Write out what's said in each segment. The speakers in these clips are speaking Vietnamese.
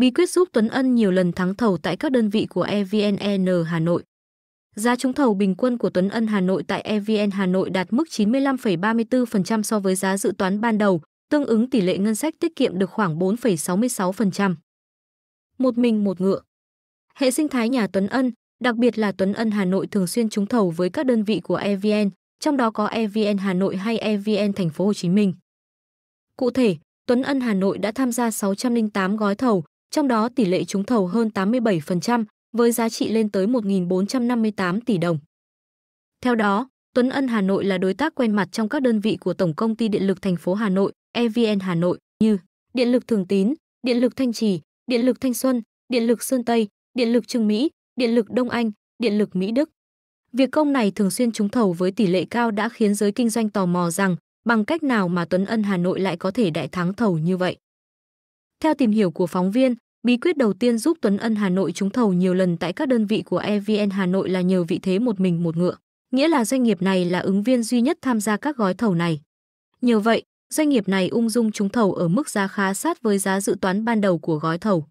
bí quyết giúp Tuấn Ân nhiều lần thắng thầu tại các đơn vị của EVN e Hà Nội. Giá trúng thầu bình quân của Tuấn Ân Hà Nội tại EVN Hà Nội đạt mức 95,34% so với giá dự toán ban đầu, tương ứng tỷ lệ ngân sách tiết kiệm được khoảng 4,66%. Một mình một ngựa. Hệ sinh thái nhà Tuấn Ân, đặc biệt là Tuấn Ân Hà Nội thường xuyên trúng thầu với các đơn vị của EVN, trong đó có EVN Hà Nội hay EVN Thành phố Hồ Chí Minh. Cụ thể, Tuấn Ân Hà Nội đã tham gia 608 gói thầu, trong đó tỷ lệ trúng thầu hơn 87%, với giá trị lên tới 1.458 tỷ đồng. Theo đó, Tuấn Ân Hà Nội là đối tác quen mặt trong các đơn vị của Tổng công ty Điện lực thành phố Hà Nội, EVN Hà Nội như Điện lực Thường Tín, Điện lực Thanh Trì, Điện lực Thanh Xuân, Điện lực Sơn Tây, Điện lực Trường Mỹ, Điện lực Đông Anh, Điện lực Mỹ Đức. Việc công này thường xuyên trúng thầu với tỷ lệ cao đã khiến giới kinh doanh tò mò rằng bằng cách nào mà Tuấn Ân Hà Nội lại có thể đại thắng thầu như vậy. Theo tìm hiểu của phóng viên, Bí quyết đầu tiên giúp Tuấn Ân Hà Nội trúng thầu nhiều lần tại các đơn vị của EVN Hà Nội là nhờ vị thế một mình một ngựa, nghĩa là doanh nghiệp này là ứng viên duy nhất tham gia các gói thầu này. Nhờ vậy, doanh nghiệp này ung dung trúng thầu ở mức giá khá sát với giá dự toán ban đầu của gói thầu.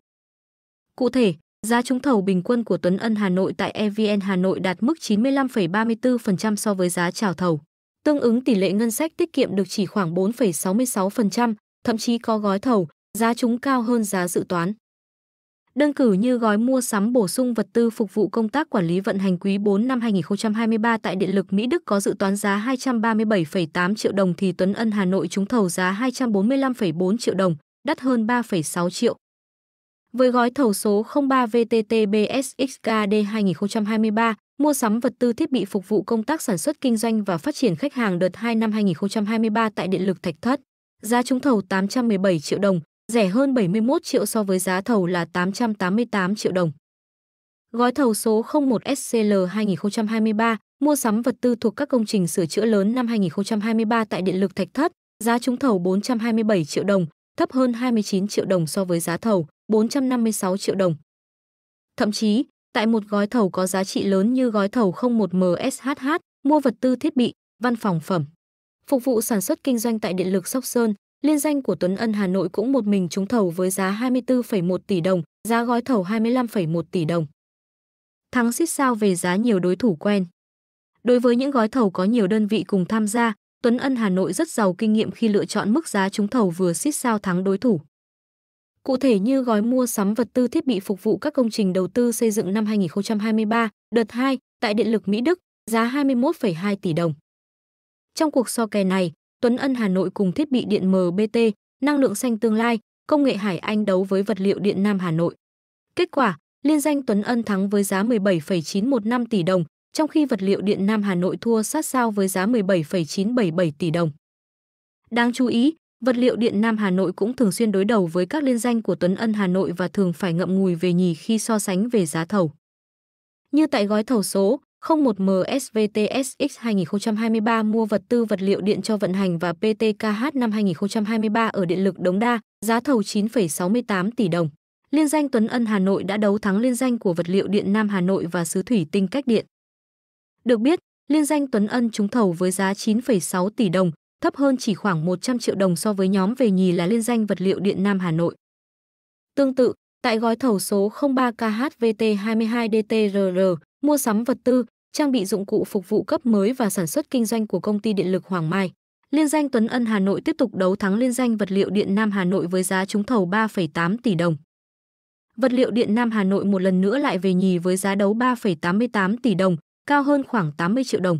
Cụ thể, giá trúng thầu bình quân của Tuấn Ân Hà Nội tại EVN Hà Nội đạt mức 95,34% so với giá chào thầu, tương ứng tỷ lệ ngân sách tiết kiệm được chỉ khoảng 4,66%, thậm chí có gói thầu, giá trúng cao hơn giá dự toán đơn cử như gói mua sắm bổ sung vật tư phục vụ công tác quản lý vận hành quý 4 năm 2023 tại Điện lực Mỹ Đức có dự toán giá 237,8 triệu đồng thì Tuấn Ân Hà Nội trúng thầu giá 245,4 triệu đồng, đắt hơn 3,6 triệu. Với gói thầu số 03 VTTBSXKD 2023, mua sắm vật tư thiết bị phục vụ công tác sản xuất kinh doanh và phát triển khách hàng đợt 2 năm 2023 tại Điện lực Thạch Thất, giá trúng thầu 817 triệu đồng, rẻ hơn 71 triệu so với giá thầu là 888 triệu đồng. Gói thầu số 01 SCL 2023 mua sắm vật tư thuộc các công trình sửa chữa lớn năm 2023 tại điện lực Thạch Thất, giá trúng thầu 427 triệu đồng, thấp hơn 29 triệu đồng so với giá thầu 456 triệu đồng. Thậm chí, tại một gói thầu có giá trị lớn như gói thầu 01 MSHH, mua vật tư thiết bị, văn phòng phẩm, phục vụ sản xuất kinh doanh tại điện lực Sóc Sơn, Liên danh của Tuấn Ân Hà Nội cũng một mình trúng thầu với giá 24,1 tỷ đồng, giá gói thầu 25,1 tỷ đồng. Thắng xít sao về giá nhiều đối thủ quen. Đối với những gói thầu có nhiều đơn vị cùng tham gia, Tuấn Ân Hà Nội rất giàu kinh nghiệm khi lựa chọn mức giá trúng thầu vừa xít sao thắng đối thủ. Cụ thể như gói mua sắm vật tư thiết bị phục vụ các công trình đầu tư xây dựng năm 2023, đợt 2, tại Điện lực Mỹ Đức, giá 21,2 tỷ đồng. Trong cuộc so kè này, Tuấn Ân Hà Nội cùng thiết bị điện MBT, năng lượng xanh tương lai, công nghệ Hải Anh đấu với vật liệu điện Nam Hà Nội. Kết quả, liên danh Tuấn Ân thắng với giá 17,915 tỷ đồng, trong khi vật liệu điện Nam Hà Nội thua sát sao với giá 17,977 tỷ đồng. Đáng chú ý, vật liệu điện Nam Hà Nội cũng thường xuyên đối đầu với các liên danh của Tuấn Ân Hà Nội và thường phải ngậm ngùi về nhì khi so sánh về giá thầu. Như tại gói thầu số 01MSVTSX 2023 mua vật tư vật liệu điện cho vận hành và PTKH năm 2023 ở điện lực Đống Đa, giá thầu 9,68 tỷ đồng. Liên danh Tuấn Ân Hà Nội đã đấu thắng liên danh của vật liệu điện Nam Hà Nội và xứ Thủy Tinh Cách Điện. Được biết, liên danh Tuấn Ân trúng thầu với giá 9,6 tỷ đồng, thấp hơn chỉ khoảng 100 triệu đồng so với nhóm về nhì là liên danh vật liệu điện Nam Hà Nội. Tương tự, tại gói thầu số 03KHVT22DTRR, mua sắm vật tư, trang bị dụng cụ phục vụ cấp mới và sản xuất kinh doanh của công ty điện lực Hoàng Mai. Liên danh Tuấn Ân Hà Nội tiếp tục đấu thắng liên danh vật liệu điện Nam Hà Nội với giá trúng thầu 3,8 tỷ đồng. Vật liệu điện Nam Hà Nội một lần nữa lại về nhì với giá đấu 3,88 tỷ đồng, cao hơn khoảng 80 triệu đồng.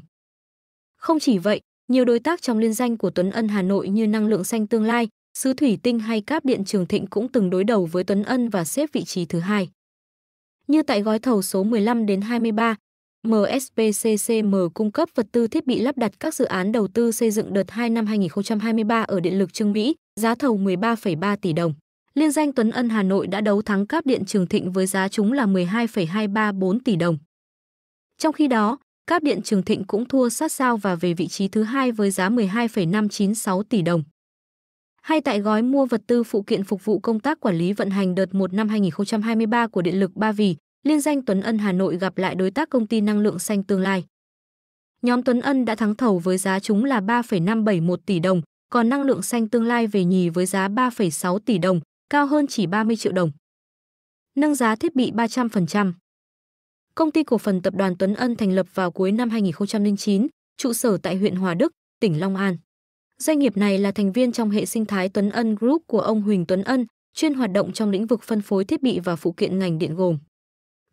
Không chỉ vậy, nhiều đối tác trong liên danh của Tuấn Ân Hà Nội như Năng lượng xanh tương lai, Sứ Thủy Tinh hay Cáp Điện Trường Thịnh cũng từng đối đầu với Tuấn Ân và xếp vị trí thứ hai như tại gói thầu số 15 đến 23, MSPCCM cung cấp vật tư thiết bị lắp đặt các dự án đầu tư xây dựng đợt 2 năm 2023 ở điện lực Trương Mỹ, giá thầu 13,3 tỷ đồng. Liên danh Tuấn Ân Hà Nội đã đấu thắng cáp điện Trường Thịnh với giá trúng là 12,234 tỷ đồng. Trong khi đó, cáp điện Trường Thịnh cũng thua sát sao và về vị trí thứ hai với giá 12,596 tỷ đồng hay tại gói mua vật tư phụ kiện phục vụ công tác quản lý vận hành đợt 1 năm 2023 của Điện lực Ba Vì, liên danh Tuấn Ân Hà Nội gặp lại đối tác công ty năng lượng xanh tương lai. Nhóm Tuấn Ân đã thắng thầu với giá chúng là 3,571 tỷ đồng, còn năng lượng xanh tương lai về nhì với giá 3,6 tỷ đồng, cao hơn chỉ 30 triệu đồng. Nâng giá thiết bị 300%. Công ty cổ phần tập đoàn Tuấn Ân thành lập vào cuối năm 2009, trụ sở tại huyện Hòa Đức, tỉnh Long An. Doanh nghiệp này là thành viên trong hệ sinh thái Tuấn Ân Group của ông Huỳnh Tuấn Ân, chuyên hoạt động trong lĩnh vực phân phối thiết bị và phụ kiện ngành điện gồm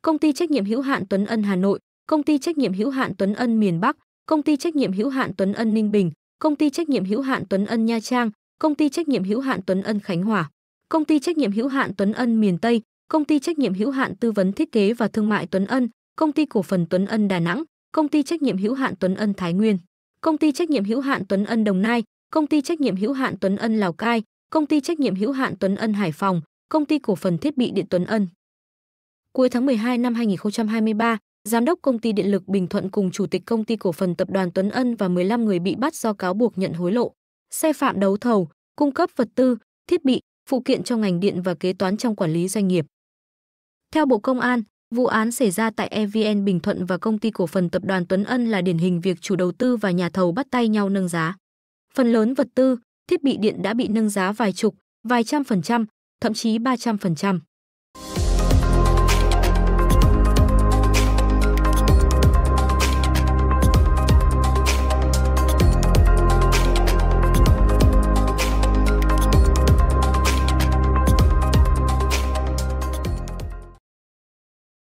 Công ty trách nhiệm hữu hạn Tuấn Ân Hà Nội, Công ty trách nhiệm hữu hạn Tuấn Ân miền Bắc, Công ty trách nhiệm hữu hạn Tuấn Ân Ninh Bình, Công ty trách nhiệm hữu hạn Tuấn Ân Nha Trang, Công ty trách nhiệm hữu hạn Tuấn Ân Khánh Hòa, Công ty trách nhiệm hữu hạn Tuấn Ân miền Tây, Công ty trách nhiệm hữu hạn Tư vấn Thiết kế và Thương mại Tuấn Ân, Công ty cổ phần Tuấn Ân Đà Nẵng, Công ty trách nhiệm hữu hạn Tuấn Ân Thái Nguyên, Công ty trách nhiệm hữu hạn Tuấn Ân Đồng Nai, công ty trách nhiệm hữu hạn Tuấn Ân Lào Cai, công ty trách nhiệm hữu hạn Tuấn Ân Hải Phòng, công ty cổ phần thiết bị điện Tuấn Ân. Cuối tháng 12 năm 2023, giám đốc công ty điện lực Bình Thuận cùng chủ tịch công ty cổ phần tập đoàn Tuấn Ân và 15 người bị bắt do cáo buộc nhận hối lộ, xe phạm đấu thầu, cung cấp vật tư, thiết bị, phụ kiện cho ngành điện và kế toán trong quản lý doanh nghiệp. Theo Bộ Công an, vụ án xảy ra tại EVN Bình Thuận và công ty cổ phần tập đoàn Tuấn Ân là điển hình việc chủ đầu tư và nhà thầu bắt tay nhau nâng giá. Phần lớn vật tư, thiết bị điện đã bị nâng giá vài chục, vài trăm phần trăm, thậm chí 300%.